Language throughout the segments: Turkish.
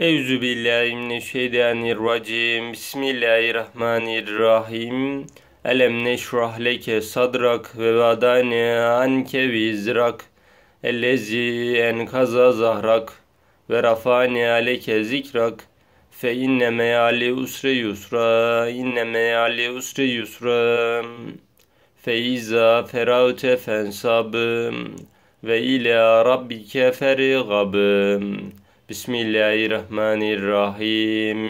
Euzu billahi mineşşeytanirracim. Bismillahirrahmanirrahim. Elem neşrah leke sadrak ve vadane anke vizrak. Ellezi enkaza zahrak ve rafane aleke zikrak. Fe inne meali usre yusra, inne meali usre yusra. Fe iza ferahte fensabım ve ila rabbike ferigabım. Bismillahirrahmanirrahim.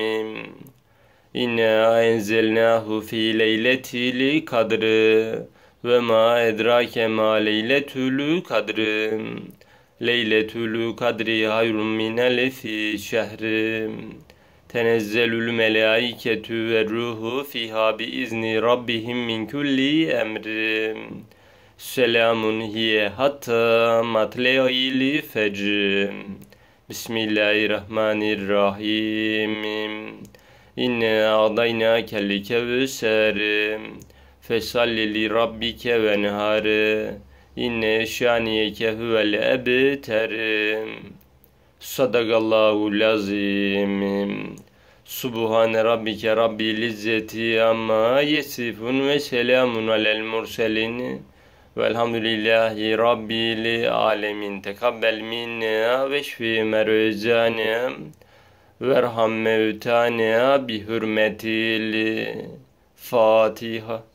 İnne enzelnahu fi leyletil kadrı ve ma edrake ma leyletül kadrı. Leyletül kadri hayrun min elfi şehri. Tenezzelül melaiketü ve ruhu fiha bi izni rabbihim min kulli emri. Selamun hiye hatta matle'il fecr. Bismillahirrahmanirrahim. İnne adayna kelli kevseri. Fesalli li rabbike ve İnne şaniyeke huvel ebteri. Sadakallahu lazim. Subhane rabbike rabbil izzeti amma yesifun ve selamun alel murselin. Velhamdülillahi Rabbil alemin. Tekabbel minna ve şfi mervecane. Verham mevtane bi hürmetil Fatiha.